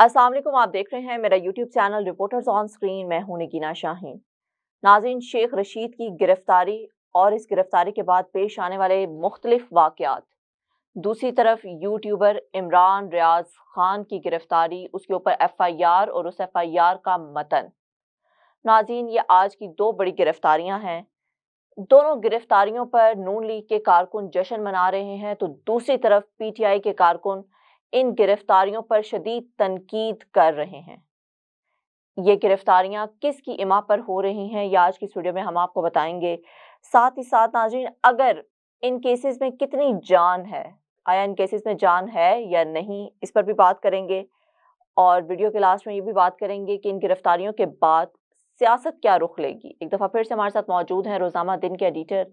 असलम आप देख रहे हैं मेरा YouTube channel reporters on screen मैं हूं निकीना शाहीन नाजिन शेख रशीद की गिरफ्तारी और इस गिरफ्तारी के बाद पेश आने वाले मुख्तलिफ वाक़ात दूसरी तरफ यूट्यूबर इमरान रियाज खान की गिरफ्तारी उसके ऊपर एफ आई आर और उस एफ आई आर का मतन नाजीन ये आज की दो बड़ी गिरफ्तारियाँ हैं दोनों गिरफ्तारियों पर नून लीग के कारकुन जश्न मना रहे हैं तो दूसरी तरफ पी टी आई के कारकुन इन गिरफ्तारियों पर शदीद तनकीद कर रहे हैं ये गिरफ्तारियां किसकी इमा पर हो रही हैं या आज की स्टूडियो में हम आपको बताएंगे साथ ही साथ नाजीन अगर इन केसेस में कितनी जान है आया इन केसेस में जान है या नहीं इस पर भी बात करेंगे और वीडियो के लास्ट में ये भी बात करेंगे कि इन गिरफ्तारियों के बाद सियासत क्या रुख लेगी एक दफ़ा फिर से हमारे साथ मौजूद हैं रोज़ाना दिन के एडिटर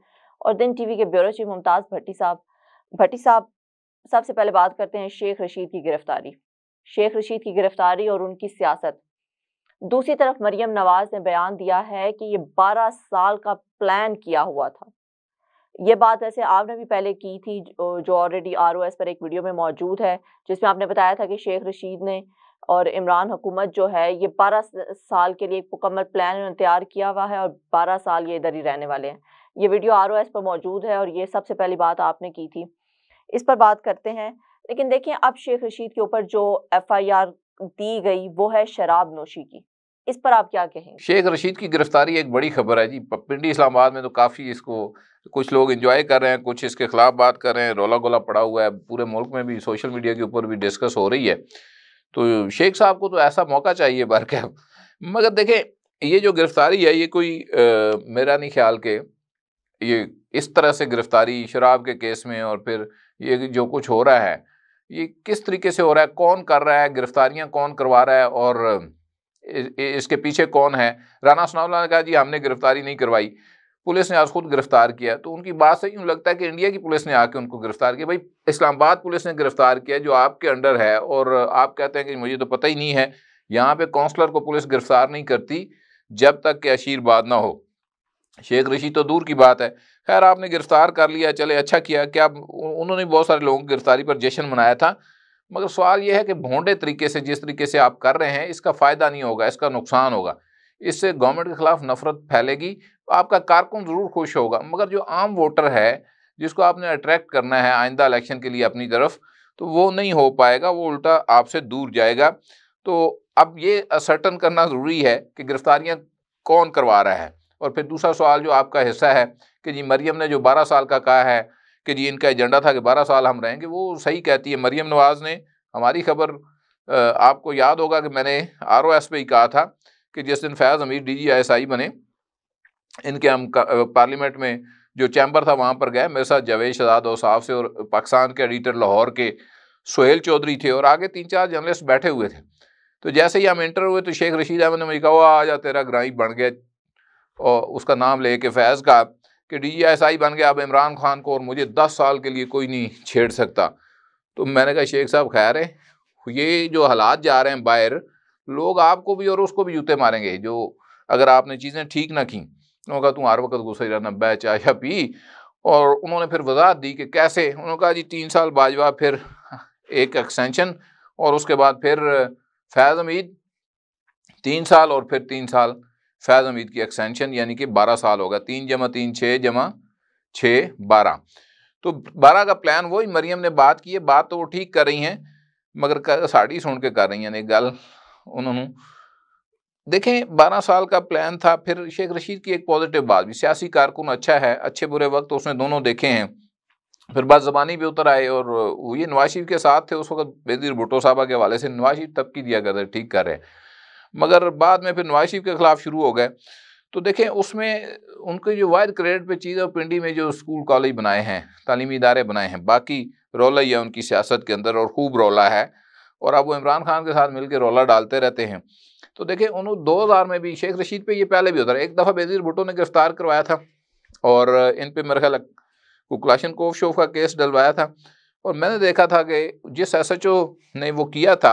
और दिन टीवी के ब्यूरो चीफ मुमताज़ भट्टी साहब भट्टी साहब सबसे पहले बात करते हैं शेख रशीद की गिरफ्तारी शेख रशीद की गिरफ्तारी और उनकी सियासत दूसरी तरफ मरियम नवाज ने बयान दिया है कि ये बारह साल का प्लान किया हुआ था ये बात वैसे आपने भी पहले की थी जो ऑलरेडी आर पर एक वीडियो में मौजूद है जिसमें आपने बताया था कि शेख रशीद ने और इमरान हुकूमत जो है ये बारह साल के लिए एक मुकम्मल प्लान तैयार किया हुआ है और बारह साल ये इधर ही रहने वाले हैं ये वीडियो आर पर मौजूद है और ये सबसे पहली बात आपने की थी इस पर बात करते हैं लेकिन देखिए अब शेख रशीद के ऊपर जो एफआईआर दी गई वो है शराब नोशी की इस पर आप क्या कहेंगे शेख रशीद की गिरफ्तारी एक बड़ी खबर है जी पिंडी इस्लामाबाद में तो काफ़ी इसको कुछ लोग इन्जॉय कर रहे हैं कुछ इसके खिलाफ बात कर रहे हैं रोला गोला पड़ा हुआ है पूरे मुल्क में भी सोशल मीडिया के ऊपर भी डिस्कस हो रही है तो शेख साहब को तो ऐसा मौका चाहिए बार कैब मगर देखें ये जो गिरफ्तारी है ये कोई आ, मेरा नहीं ख्याल के ये इस तरह से गिरफ्तारी शराब के केस में और फिर ये जो कुछ हो रहा है ये किस तरीके से हो रहा है कौन कर रहा है गिरफ्तारियां कौन करवा रहा है और इसके पीछे कौन है राना सनावला ने कहा जी हमने गिरफ्तारी नहीं करवाई पुलिस ने आज खुद गिरफ्तार किया तो उनकी बात से यूँ लगता है कि इंडिया की पुलिस ने आके उनको गिरफ्तार किया भाई इस्लामाबाद पुलिस ने गिरफ्तार किया जो आपके अंडर है और आप कहते हैं कि मुझे तो पता ही नहीं है यहाँ पे काउंसलर को पुलिस गिरफ्तार नहीं करती जब तक कि आशीर्वाद ना हो शेख ऋषि तो दूर की बात है खैर आपने गिरफ्तार कर लिया चले अच्छा किया क्या उन्होंने बहुत सारे लोगों की गिरफ्तारी पर जश्न मनाया था मगर सवाल यह है कि भोंडे तरीके से जिस तरीके से आप कर रहे हैं इसका फ़ायदा नहीं होगा इसका नुकसान होगा इससे गवर्नमेंट के खिलाफ नफरत फैलेगी आपका कारकुन ज़रूर खुश होगा मगर जो आम वोटर है जिसको आपने अट्रैक्ट करना है आइंदा इलेक्शन के लिए अपनी तरफ तो वो नहीं हो पाएगा वो उल्टा आपसे दूर जाएगा तो अब ये असर्टन करना ज़रूरी है कि गिरफ्तारियाँ कौन करवा रहा है और फिर दूसरा सवाल जो आपका हिस्सा है कि जी मरियम ने जो बारह साल का कहा है कि जी इनका एजेंडा था कि बारह साल हम रहेंगे वो सही कहती है मरियम नवाज़ ने हमारी खबर आपको याद होगा कि मैंने आर ओ एस पे ही कहा था कि जिस दिन फैज़ अमीर डी जी एस आई बने इनके हम पार्लियामेंट में जो चैम्बर था वहाँ पर गए मेरे साथ जवेद शहजाद साहब से और पाकिस्तान के एडिटर लाहौर के सोहेल चौधरी थे और आगे तीन चार जर्नलिस्ट बैठे हुए थे तो जैसे ही हम इंटर हुए तो शेख रशीद अहमद ने मुझे कहा आ जा तेरा ग्राई बन गया और उसका नाम ले के फैज़ का कि डी एस आई बन गया अब इमरान खान को और मुझे दस साल के लिए कोई नहीं छेड़ सकता तो मैंने कहा शेख साहब खैर है ये जो हालात जा रहे हैं बाहर लोग आपको भी और उसको भी जूते मारेंगे जो अगर आपने चीज़ें ठीक ना की उन्होंने कहा तू हर वक्त गुस्से रहना बै चाय या पी और उन्होंने फिर वजाहत दी कि कैसे उन्होंने कहा जी तीन साल बाजवा फिर एक एक्सटेंशन और उसके बाद फिर फैज़ हमीद तीन साल और फिर तीन साल फैज़ हमीद की एक्सटेंशन यानी कि बारह साल होगा तीन जमा तीन छः जमा छः बारह तो बारह का प्लान वो ही मरियम ने बात की है बात तो वो ठीक कर रही हैं मगर साड़ी सुन के कर रही हैं गल उन्होंने देखें बारह साल का प्लान था फिर शेख रशीद की एक पॉजिटिव बात भी सियासी कारकुन अच्छा है अच्छे बुरे वक्त तो उसने दोनों देखे हैं फिर बात जबानी भी उतर आए और ये नवाज शरीफ के साथ थे उस वक्त बेदीर भुट्टो साहबा के हवाले से नवाज शरीफ तब की दिया करते ठीक कर रहे हैं मगर बाद में फिर नवाज शरीफ के खिलाफ शुरू हो गए तो देखें उसमें उनके जो वायद क्रेडिट पे चीज़ और पिंडी में जो स्कूल कॉलेज बनाए हैं तालीमी इदारे बनाए हैं बाकी रौला ही है उनकी सियासत के अंदर और खूब रौला है और अब वो इमरान खान के साथ मिलकर रौला डालते रहते हैं तो देखें उन दो हज़ार में भी शेख रशीद पर ये पहले भी होता है एक दफ़ा बेजीर भुटो ने गिरफ़्तार करवाया था और इन पर मेरे ख्याल को क्लाशन कोफ शोफ का केस डलवाया था और मैंने देखा था कि जिस एस एच ओ ने वो किया था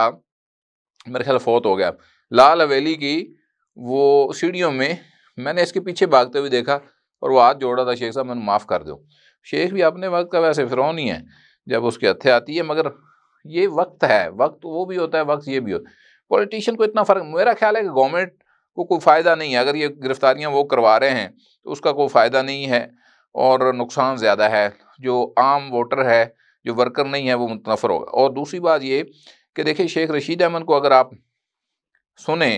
मेरे ख्याल फौत हो गया लाल हवेली की वो सीढ़ियों में मैंने इसके पीछे भागते हुए देखा और वो हाथ जोड़ा था शेख साहब मैंने माफ़ कर दो शेख भी अपने वक्त का वैसे फिरौन ही है जब उसके हथे आती है मगर ये वक्त है वक्त वो भी होता है वक्त ये भी होता पॉलिटिशियन को इतना फ़र्क मेरा ख्याल है कि गवर्नमेंट को कोई फ़ायदा नहीं है अगर ये गिरफ्तारियाँ वो करवा रहे हैं तो उसका कोई फ़ायदा नहीं है और नुकसान ज़्यादा है जो आम वोटर है जो वर्कर नहीं है वो मुतनफर होगा और दूसरी बात ये कि देखिए शेख रशीद अहमद को अगर आप सुने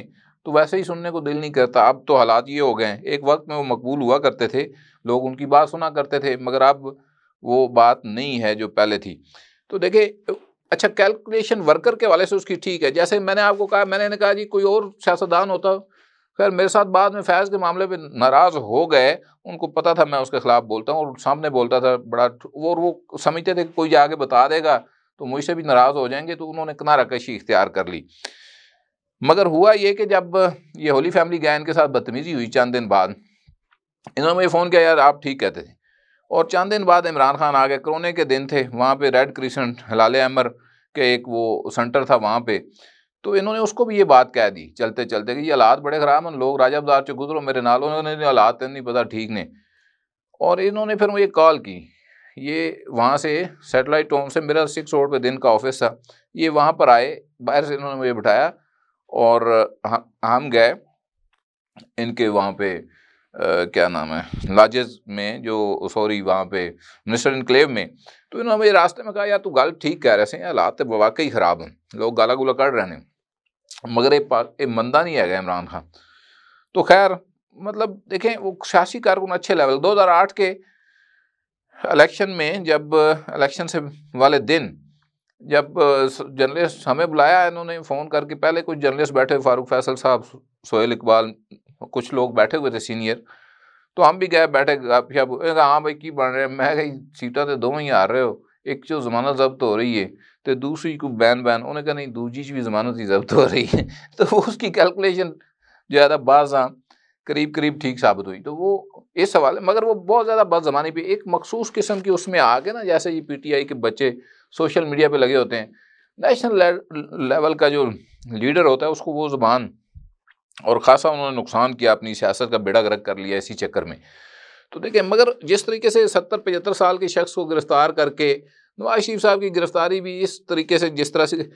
तो वैसे ही सुनने को दिल नहीं करता अब तो हालात ये हो गए हैं एक वक्त में वो मकबूल हुआ करते थे लोग उनकी बात सुना करते थे मगर अब वो बात नहीं है जो पहले थी तो देखिए अच्छा कैलकुलेशन वर्कर के वाले से उसकी ठीक है जैसे मैंने आपको कहा मैंने कहा जी कोई और सियासतदान होता खैर मेरे साथ बाद में फैज़ के मामले पे नाराज़ हो गए उनको पता था मैं उसके ख़िलाफ़ बोलता हूँ और सामने बोलता था बड़ा वो वो समझते थे कोई आगे बता देगा तो मुझसे भी नाराज़ हो जाएंगे तो उन्होंने किनारा कशी इख्तियार कर ली मगर हुआ ये कि जब ये होली फैमिली गए इनके साथ बदतमीज़ी हुई चंद दिन बाद इन्होंने मुझे फ़ोन किया यार आप ठीक कहते थे और चंद दिन बाद इमरान खान आ गए करोने के दिन थे वहाँ पे रेड क्रिसेंट हलाल अमर के एक वो सेंटर था वहाँ पे तो इन्होंने उसको भी ये बात कह दी चलते चलते कि ये हालात बड़े ख़राब हैं लोग राजा बाजार से गुजरो मेरे नाल उन्होंने हालात नहीं पता ठीक ने और इन्होंने फिर मुझे कॉल की ये वहाँ से सेटेलाइट टोन से मेरा सिक्स रोड पर दिन का ऑफिस था ये वहाँ पर आए बाहर से इन्होंने मुझे बिठाया और हम गए इनके वहाँ पे आ, क्या नाम है लाजेज में जो सॉरी वहाँ पे मिनिस्टर इनक्लेव में तो इन्होंने रास्ते में कहा यार तू गल ठीक कह रहे से हालात तो वाकई ख़राब हैं लोग गाला गुला कर रहे हैं मगर ये मंदा नहीं है इमरान खान तो खैर मतलब देखें वो सियासी कारकुन अच्छे लेवल 2008 के इलेक्शन में जब इलेक्शन से वाले दिन जब जर्नलिस्ट हमें बुलाया इन्होंने फ़ोन करके पहले कुछ जर्नलिस्ट बैठे हुए फारूक फैसल साहब सोहेल इकबाल कुछ लोग बैठे हुए थे सीनियर तो हम भी गए बैठे कहा हाँ भाई की बन रहे मैं कही सीटा तो दो ही आ रहे हो एक जो जमानत जब्त हो रही है तो दूसरी को बैन बैन उन्हें कहा नहीं दूजी भी जमानत ही जब्त हो रही है तो वो उसकी कैलकुलेशन ज़्यादा बाजा करीब करीब ठीक साबित हुई तो वो इस है मगर वो बहुत ज़्यादा बद जमाने पर एक मखसूस किस्म की उसमें आ गए ना जैसे ये पी टी आई के बच्चे सोशल मीडिया पे लगे होते हैं नेशनल लेवल का जो लीडर होता है उसको वो ज़ुबान और ख़ासा उन्होंने नुकसान किया अपनी सियासत का बेड़ा गर्क कर लिया इसी चक्कर में तो देखें मगर जिस तरीके से सत्तर पचहत्तर साल के शख्स को गिरफ़्तार करके नवाज शरीफ साहब की गिरफ़्तारी भी इस तरीके से जिस तरह से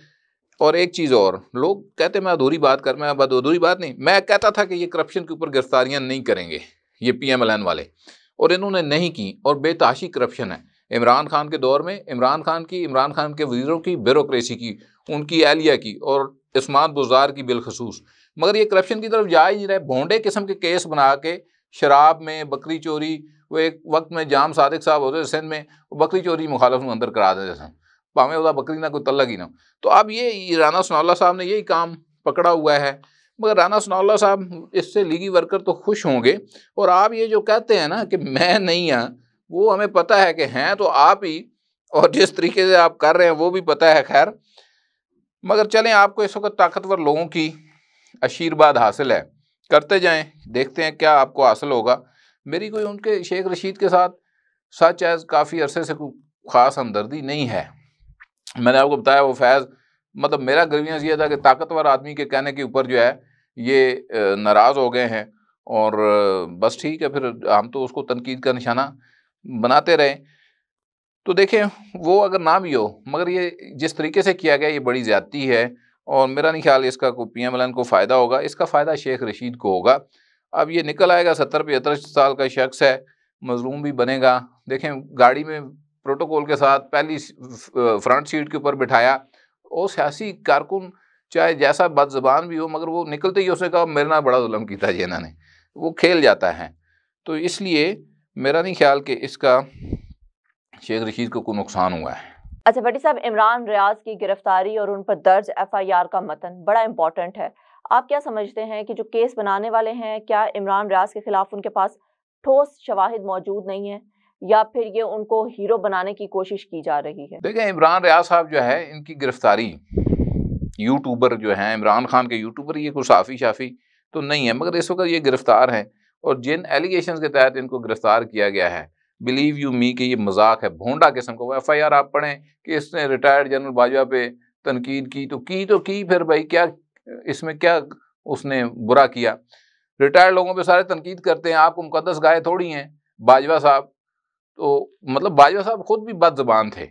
और एक चीज़ और लोग कहते मैं अधूरी बात कर मैं अधूरी बात नहीं मैं कहता था कि ये करप्शन के ऊपर गिरफ्तारियां नहीं करेंगे ये पी एम एल एन वाले और इन्होंने नहीं की और बेताशी करप्शन है इमरान खान के दौर में इमरान खान की इमरान खान के वजीरों की ब्यूरोसी की उनकी एहलिया की और इसमान बुजार की बिलखसूस मगर ये करप्शन की तरफ जा ही नहीं रहे भोंडे किस्म के केस बना के शराब में बकरी चोरी वो एक वक्त में जाम सादिक साहब होते सिंध में बकरी चोरी मुखालफ में अंदर करा देते थे भावें उदा बकरी ना कोई तलग ही ना तो अब ये राना सनौला साहब ने यही काम पकड़ा हुआ है मगर राना सनौला साहब इससे लीगी वर्कर तो खुश होंगे और आप ये जो कहते हैं ना कि मैं नहीं हाँ वो हमें पता है कि हैं तो आप ही और जिस तरीके से आप कर रहे हैं वो भी पता है खैर मगर चलें आपको इस वक्त ताकतवर लोगों की आशीर्वाद हासिल है करते जाएं देखते हैं क्या आपको हासिल होगा मेरी कोई उनके शेख रशीद के साथ सच एज काफ़ी अरसे से कोई ख़ास हमदर्दी नहीं है मैंने आपको बताया वो फैज़ मतलब मेरा ग्रीवियंस ये था कि ताकतवर आदमी के कहने के ऊपर जो है ये नाराज़ हो गए हैं और बस ठीक है फिर हम तो उसको तनकीद का निशाना बनाते रहे तो देखें वो अगर ना भी हो मगर ये जिस तरीके से किया गया ये बड़ी ज़्यादती है और मेरा नहीं ख्याल इसका को पी एम एल को फ़ायदा होगा इसका फ़ायदा शेख रशीद को होगा अब ये निकल आएगा सत्तर पचहत्तर साल का शख्स है मजलूम भी बनेगा देखें गाड़ी में प्रोटोकॉल के साथ पहली फ्रंट सीट के ऊपर बिठाया और सियासी कारकुन चाहे जैसा बद जबान भी हो मगर वो निकलते ही उसने कहा मेरे ना बड़ा जुलम किया जी इन्होंने वो खेल जाता है तो इसलिए मेरा नहीं ख्याल कि इसका शेख रशीद को कोई नुकसान हुआ है अच्छा भट्टी साहब इमरान रियाज की गिरफ्तारी और उन पर दर्ज एफ आई आर का मतन बड़ा इम्पोर्टेंट है आप क्या समझते हैं कि जो केस बनाने वाले हैं क्या इमरान रियाज के खिलाफ उनके पास ठोस शवाहिद मौजूद नहीं है या फिर ये उनको हीरो बनाने की कोशिश की जा रही है देखिए इमरान रियाज साहब जो है इनकी गिरफ्तारी यूट्यूबर जो है इमरान खान के यूट्यूबर ये कोई साफ़ी शाफ़ी तो नहीं है मगर इस वक्त ये गिरफ्तार हैं और जिन एलिगेशन के तहत इनको गिरफ्तार किया गया है बिलीव यू मी कि ये मजाक है भोंडा किस्म का वो एफ आई आर आप पढ़ें कि इसने रिटायर्ड जनरल बाजवा पे तनकीद की तो की तो की फिर भाई क्या इसमें क्या उसने बुरा किया रिटायर्ड लोगों पे सारे तनकीद करते हैं आपको मुकदस गाय थोड़ी हैं बाजवा साहब तो मतलब बाजवा साहब खुद भी बद जबान थे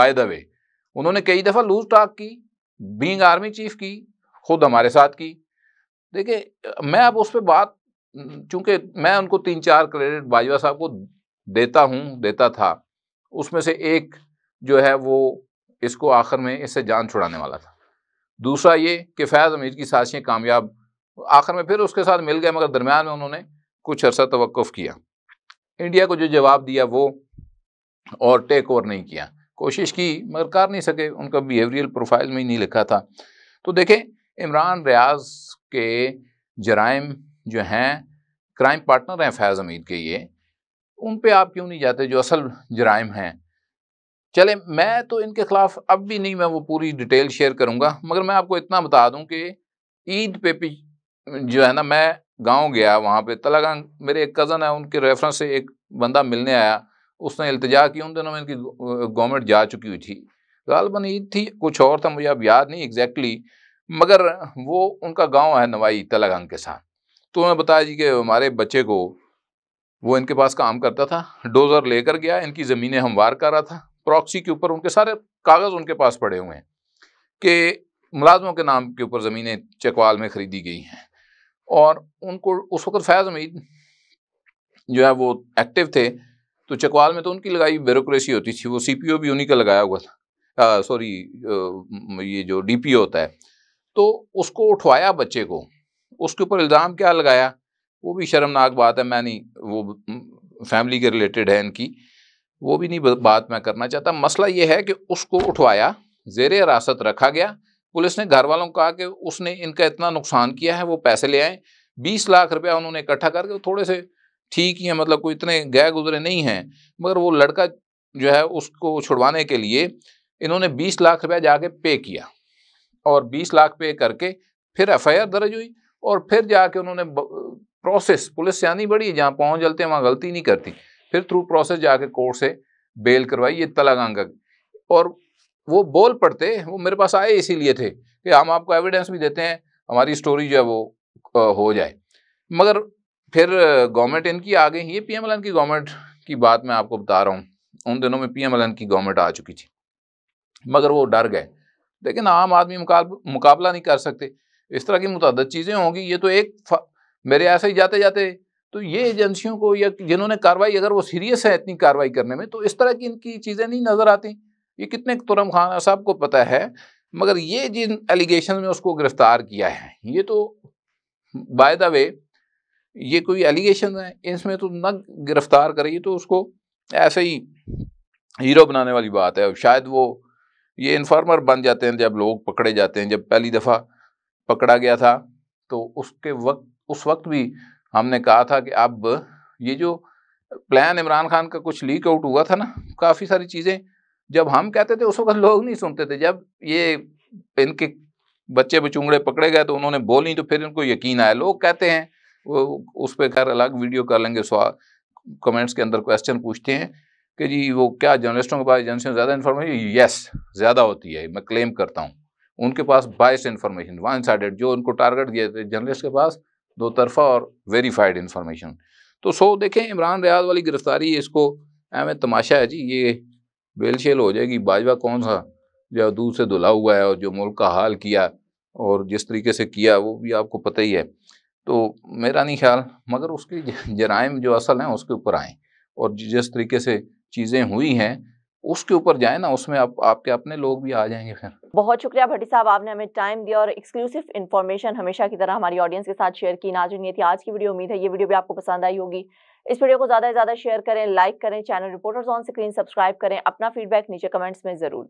बाय द वे उन्होंने कई दफ़ा लूज टाक की बींग आर्मी चीफ की खुद हमारे साथ की देखिए मैं अब उस पर बात चूंकि मैं उनको तीन चार क्रेडिट बाजवा साहब को देता हूँ देता था उसमें से एक जो है वो इसको आखिर में इससे जान छुड़ाने वाला था दूसरा ये कि फैज़ अमीर की साजिशें कामयाब आखिर में फिर उसके साथ मिल गए मगर दरमियान में उन्होंने कुछ अरसा तवक़ किया इंडिया को जो जवाब दिया वो और टेक ओवर नहीं किया कोशिश की मगर कर नहीं सके उनका बिहेवियल प्रोफाइल में ही नहीं लिखा था तो देखें इमरान रियाज के जराइम जो हैं क्राइम पार्टनर हैं फैज़ हमीद के ये उन पे आप क्यों नहीं जाते जो असल जराइम हैं चले मैं तो इनके ख़िलाफ़ अब भी नहीं मैं वो पूरी डिटेल शेयर करूँगा मगर मैं आपको इतना बता दूँ कि ईद पे भी जो है ना मैं गांव गया वहाँ पे तलागंग मेरे एक कज़न है उनके रेफरेंस से एक बंदा मिलने आया उसने अल्तजा की उन दिनों में इनकी गवर्नमेंट जा चुकी हुई थी गालबन ईद थी कुछ और था मुझे अब याद नहीं एग्जैक्टली मगर वो उनका गांव है नवाई तलागंग के साथ तो उन्होंने बताया जी कि हमारे बच्चे को वो इनके पास काम करता था डोज़र लेकर गया इनकी ज़मीनें हमवार कर रहा था प्रॉक्सी के ऊपर उनके सारे कागज़ उनके पास पड़े हुए हैं कि मुलाजमों के नाम के ऊपर ज़मीनें चकवाल में ख़रीदी गई हैं और उनको उस वक्त फैज़ हमीद जो है वो एक्टिव थे तो चकवाल में तो उनकी लगाई ब्यूरोसी होती थी वो सी पी ओ भी उन्हीं का लगाया हुआ था सॉरी ये जो डी पी ओ होता है तो उसको उठवाया बच्चे को उसके ऊपर इल्ज़ाम क्या लगाया वो भी शर्मनाक बात है मैं नहीं वो फैमिली के रिलेटेड है इनकी वो भी नहीं बात मैं करना चाहता मसला ये है कि उसको उठवाया जेर हिरासत रखा गया पुलिस ने घर वालों को कहा कि उसने इनका इतना नुकसान किया है वो पैसे ले आए बीस लाख रुपया उन्होंने इकट्ठा करके थोड़े से ठीक ही है मतलब कोई इतने गए गुजरे नहीं हैं मगर वो लड़का जो है उसको छुड़वाने के लिए इन्होंने बीस लाख रुपया जाके पे किया और बीस लाख पे करके फिर एफ दर्ज हुई और फिर जाके उन्होंने प्रोसेस पुलिस से आनी बड़ी जहाँ पहुँच जलते हैं वहाँ गलती नहीं करती फिर थ्रू प्रोसेस जाके कोर्ट से बेल करवाई ये तला गंग और वो बोल पड़ते वो मेरे पास आए इसीलिए थे कि हम आपको एविडेंस भी देते हैं हमारी स्टोरी जो है वो हो जाए मगर फिर गवर्नमेंट इनकी आ गई ये पी एम की गवर्नमेंट की बात मैं आपको बता रहा हूँ उन दिनों में पी एम की गवर्नमेंट आ चुकी थी मगर वो डर गए लेकिन आम आदमी मुकाबला नहीं कर सकते इस तरह की मुतद चीज़ें होंगी ये तो एक मेरे ऐसे ही जाते जाते तो ये हम्म। एजेंसियों को या जिन्होंने कार्रवाई अगर वो सीरियस है इतनी कार्रवाई करने में तो इस तरह की इनकी चीज़ें नहीं नज़र आती ये कितने तुरम खान साहब को पता है मगर ये जिन एलिगेशन में उसको गिरफ्तार किया है ये तो बाय द वे ये कोई एलिगेशन है इसमें तो न गिरफ्तार करिए तो उसको ऐसे ही हीरो बनाने वाली बात है शायद वो ये इन्फॉर्मर बन जाते हैं जब लोग पकड़े जाते हैं जब पहली दफ़ा पकड़ा गया था तो उसके वक्त उस वक्त भी हमने कहा था कि अब ये जो प्लान इमरान खान का कुछ लीक आउट हुआ था ना काफ़ी सारी चीज़ें जब हम कहते थे उस वक्त लोग नहीं सुनते थे जब ये इनके बच्चे बचूंगड़े पकड़े गए तो उन्होंने बोली तो फिर इनको यकीन आया लोग कहते हैं वो उस पर खैर अलग वीडियो कर लेंगे कमेंट्स के अंदर क्वेश्चन पूछते हैं कि जी वो क्या जर्नलिस्टों के पास एजेंसियों ज़्यादा इन्फॉर्मेशन यस ज़्यादा होती है मैं क्लेम करता हूँ उनके पास बायस इन्फॉर्मेशन वन साइडेड जो उनको टारगेट दिए थे जर्नलिस्ट के पास दो तरफा और वेरीफाइड इन्फॉर्मेशन तो सो देखें इमरान रियाज वाली गिरफ्तारी इसको एम तमाशा है जी ये बेल शेल हो जाएगी बाजवा कौन सा जो दूध से धुला हुआ है और जो मुल्क का हाल किया और जिस तरीके से किया वो भी आपको पता ही है तो मेरा नहीं ख्याल मगर उसके जराइम जो असल हैं उसके ऊपर आएँ और जिस तरीके से चीज़ें हुई हैं उसके ऊपर जाए ना उसमें आप आपके अपने लोग भी आ जाएंगे फिर बहुत शुक्रिया भट्टी साहब आपने हमें टाइम दिया और एक्सक्लूसिव इन्फॉर्मेशन हमेशा की तरह हमारी ऑडियंस के साथ शेयर की नाजुन ये थी आज की वीडियो उम्मीद है ये वीडियो भी आपको पसंद आई होगी इस वीडियो को ज़्यादा से ज़्यादा शेयर करें लाइक करें channel reporters on screen subscribe करें अपना फीडबैक नीचे कमेंट्स में ज़रूर